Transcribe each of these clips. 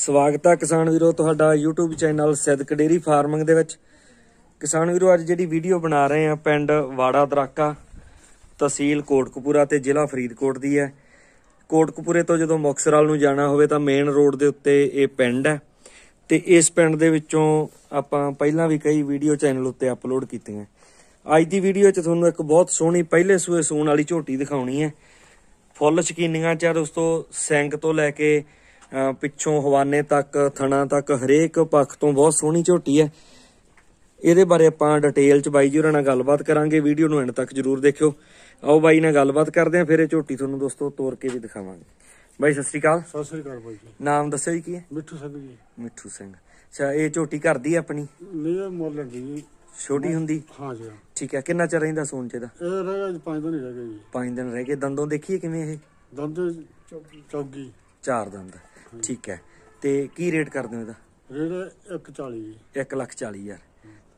ਸਵਾਗਤ ਹੈ ਕਿਸਾਨ ਵੀਰੋ ਤੁਹਾਡਾ YouTube channel Sidhak dairy farming ਦੇ ਵਿੱਚ ਕਿਸਾਨ ਵੀਰੋ ਅੱਜ ਜਿਹੜੀ ਵੀਡੀਓ ਬਣਾ ਰਹੇ ਆ ਪਿੰਡ ਵਾੜਾ ਦਰਾਕਾ ਤਹਿਸੀਲ ਕੋਟਕਪੂਰਾ ਤੇ ਜ਼ਿਲ੍ਹਾ ਫਰੀਦਕੋਟ ਦੀ ਹੈ ਕੋਟਕਪੂਰੇ ਤੋਂ ਜਦੋਂ ਮੁਕਸਰਾਲ ਨੂੰ ਜਾਣਾ ਹੋਵੇ ਤਾਂ ਮੇਨ ਰੋਡ ਦੇ ਉੱਤੇ ਇਹ ਪਿੰਡ ਹੈ ਤੇ ਇਸ ਪਿੰਡ ਦੇ ਵਿੱਚੋਂ ਆਪਾਂ ਪਹਿਲਾਂ ਵੀ ਕਈ ਵੀਡੀਓ ਚੈਨਲ ਉੱਤੇ ਅਪਲੋਡ ਕੀਤੀਆਂ ਅੱਜ ਦੀ ਵੀਡੀਓ 'ਚ ਤੁਹਾਨੂੰ ਇੱਕ ਬਹੁਤ ਸੋਹਣੀ ਪਹਿਲੇ ਸੂਏ ਸੂਣ ਵਾਲੀ ਝੋਟੀ ਦਿਖਾਉਣੀ ਹੈ ਫੁੱਲ ਸ਼ਕੀਨੀਆਂ ਚਾਰ ਉਸ ਤੋਂ ਤੋਂ ਲੈ ਕੇ ਪਿੱਛੋਂ ਹਵਾਨੇ ਤੱਕ ਥਣਾ ਤੱਕ ਹਰੇਕ ਪੱਖ ਤੋਂ ਬਹੁਤ ਸੋਹਣੀ ਝੋਟੀ ਹੈ ਇਹਦੇ ਬਾਰੇ ਆਪਾਂ ਡਿਟੇਲ ਚ ਬਾਈ ਜੀ ਹੋਰਾਂ ਨਾਲ ਗੱਲਬਾਤ ਕਰਾਂਗੇ ਵੀਡੀਓ ਨੂੰ ਐਂਡ ਤੱਕ ਜਰੂਰ ਦੇਖਿਓ ਆਓ ਬਾਈ ਨਾਲ ਗੱਲਬਾਤ ਕਰਦੇ ਆਂ ਫਿਰ ਇਹ ਝੋਟੀ ਤੁਹਾਨੂੰ ਦੋਸਤੋ ਤੋੜ ਕੇ ਵੀ ਦਿਖਾਵਾਂਗੇ ਬਾਈ ਸਤਿ ਸ੍ਰੀ ਅਕਾਲ ਸਤਿ ਸ੍ਰੀ ਅਕਾਲ ਬਾਈ ਜੀ ਨਾਮ ਦੱਸਿਓ ਜੀ ਕੀ ਹੈ ਮਿੱਠੂ ਸਿੰਘ ਜੀ ਮਿੱਠੂ ਸਿੰਘ ਅੱਛਾ ਇਹ ਝੋਟੀ ਕਰਦੀ ਦੀ ਹੈ ਆਪਣੀ ਨਹੀਂ ਮੁੱਲ ਲੱਗੀ ਜੀ ਛੋਟੀ ਹੁੰਦੀ ਹਾਂ ਜੀ ਠੀਕ ਹੈ ਕਿੰਨਾ ਚਿਰ ਰਹਿੰਦਾ ਸੂਣ ਚ ਇਹਦਾ ਇਹ ਰਹਿ ਗਿਆ 5 ਦਿਨ ਰਹਿ ਗਏ ਜੀ 5 ਦਿਨ ਰਹਿ ਗਏ ਦੰਦੋਂ ਦੇਖੀਏ ਕਿਵੇਂ ਇਹ ਦੰਦ ਚੌਗੀ ਚਾਰ ਦੰਦ ਠੀਕ ਹੈ ਤੇ ਕੀ ਰੇਟ ਕਰਦੇ ਹੋ ਇਹਦਾ ਰੇਟ 140 ਜੀ 1 ਲੱਖ 40 ਹਜ਼ਾਰ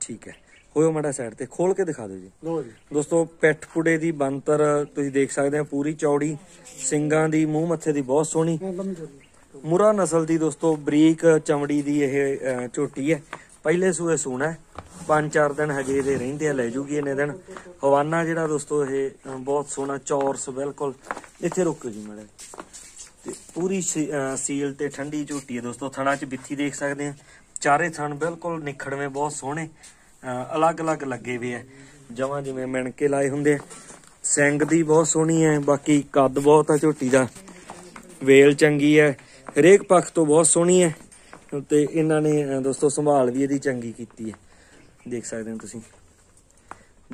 ਠੀਕ ਹੈ ਹੋਇਓ ਮੜਾ ਸਾਈਡ ਤੇ ਖੋਲ ਕੇ ਦਿਖਾ ਦਿਓ ਜੀ ਲੋ ਜੀ ਦੋਸਤੋ ਪੈਠ ਪੁੜੇ ਦੀ ਬੰਤਰ ਤੁਸੀਂ ਦੇਖ ਸਕਦੇ ਹੋ ਪੂਰੀ ਚੌੜੀ ਸਿੰਘਾਂ ਦੀ ਮੂੰਹ ਮੱਥੇ ਦੀ ਬਹੁਤ ਸੋਹਣੀ ਮੁਰਾ ਨਸਲ ਦੀ ਦੋਸਤੋ ਬਰੀਕ ਚਮੜੀ ਦੀ ਇਹ ਝੋਟੀ ਹੈ ਪਹਿਲੇ ਸੂਏ ਸੂਣਾ ਪੰਜ ਚਾਰ ਦਿਨ ਹਜੇ ਇਹਦੇ ਰਹਿੰਦੇ ਆ ਲੈ ਜੂਗੀ ਇਹਨੇ ਦਿਨ ਹਵਾਨਾ ਜਿਹੜਾ ਦੋਸਤੋ ਇਹ ਬਹੁਤ ਸੋਹਣਾ ਚੌਰਸ ਬਿਲਕੁਲ ਇੱਥੇ ਰੁਕੋ ਜੀ ਮੜਾ ਤੇ ਪੂਰੀ ਸੀਲ ਤੇ ਠੰਡੀ ਝੋਟੀ ਹੈ ਦੋਸਤੋ ਥਣਾ 'ਚ ਬਿੱਥੀ ਦੇਖ ਸਕਦੇ ਆ ਚਾਰੇ ਥਣ ਬਿਲਕੁਲ ਨਿਖੜਵੇਂ ਬਹੁਤ ਸੋਹਣੇ ਅਲੱਗ-ਅਲੱਗ ਲੱਗੇ ਹੋਏ ਆ ਜਮਾਂ ਜਿਵੇਂ ਮਣਕੇ ਲਾਏ ਹੁੰਦੇ ਆ ਸਿੰਗ ਦੀ ਬਹੁਤ ਸੋਹਣੀ ਹੈ ਬਾਕੀ ਕੱਦ ਬਹੁਤ ਆ ਝੋਟੀ ਦਾ ਵੇਲ ਚੰਗੀ ਹੈ ਹਰੇਕ ਪੱਖ ਤੋਂ ਬਹੁਤ ਸੋਹਣੀ ਹੈ ਤੇ ਇਹਨਾਂ ਨੇ ਦੋਸਤੋ ਸੰਭਾਲ ਵੀ ਇਹਦੀ ਚੰਗੀ ਕੀਤੀ ਹੈ ਦੇਖ ਸਕਦੇ ਹੋ ਤੁਸੀਂ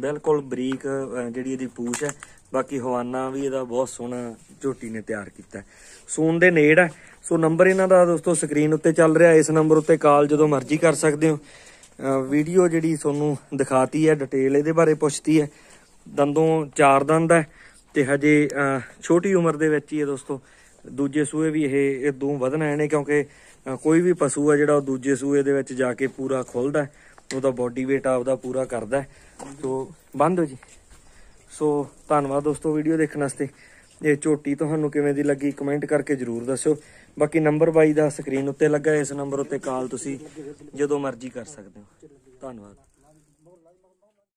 ਬਿਲਕੁਲ ਬਰੀਕ ਜਿਹੜੀ ਇਹਦੀ ਪੂਛ ਹੈ ਬਾਕੀ ਹਵਾਨਾ ਵੀ ਇਹਦਾ ਬਹੁਤ ਸੋਹਣਾ ਝੋਟੀ ਨੇ ਤਿਆਰ ਕੀਤਾ ਸੂਨ ਦੇ ਨੇੜ ਹੈ ਸੋ ਨੰਬਰ ਇਹਨਾਂ ਦਾ ਦੋਸਤੋ ਸਕਰੀਨ ਉੱਤੇ ਚੱਲ ਰਿਹਾ ਇਸ ਨੰਬਰ ਉੱਤੇ ਕਾਲ ਜਦੋਂ ਮਰਜ਼ੀ ਕਰ ਸਕਦੇ ਹੋ ਵੀਡੀਓ ਜਿਹੜੀ ਤੁਹਾਨੂੰ ਦਿਖਾਤੀ ਹੈ ਡਿਟੇਲ ਇਹਦੇ ਬਾਰੇ ਪੁੱਛਤੀ ਹੈ ਦੰਦੋਂ ਚਾਰ ਦੰਦ ਹੈ ਤੇ ਹਜੇ ਛੋਟੀ ਉਮਰ ਦੇ ਵਿੱਚ ਹੀ ਹੈ ਦੋਸਤੋ ਦੂਜੇ ਸੂਏ ਵੀ ਇਹ ਇਹ ਦੋ ਵਧਣਾ ਨੇ ਕਿਉਂਕਿ ਕੋਈ ਵੀ ਪਸ਼ੂ ਆ ਜਿਹੜਾ ਉਹ ਦੂਜੇ ਸੂਏ ਦੇ ਵਿੱਚ ਜਾ ਕੇ ਪੂਰਾ ਖੁੱਲਦਾ ਉਹਦਾ ਬੋਡੀ weight ਆਪਦਾ ਪੂਰਾ ਕਰਦਾ ਸੋ ਬੰਦ ਹੋ ਜੀ ਸੋ ਧੰਨਵਾਦ ਦੋਸਤੋ ਵੀਡੀਓ ਦੇਖਣ ਵਾਸਤੇ ਇਹ ਝੋਟੀ ਤੁਹਾਨੂੰ ਕਿਵੇਂ ਦੀ ਲੱਗੀ ਕਮੈਂਟ ਕਰਕੇ ਜਰੂਰ ਦੱਸਿਓ ਬਾਕੀ ਨੰਬਰ 22 ਦਾ ਸਕਰੀਨ ਉੱਤੇ ਲੱਗਾ ਇਸ ਨੰਬਰ ਉੱਤੇ ਕਾਲ ਤੁਸੀਂ ਜਦੋਂ ਮਰਜ਼ੀ ਕਰ ਸਕਦੇ ਹੋ ਧੰਨਵਾਦ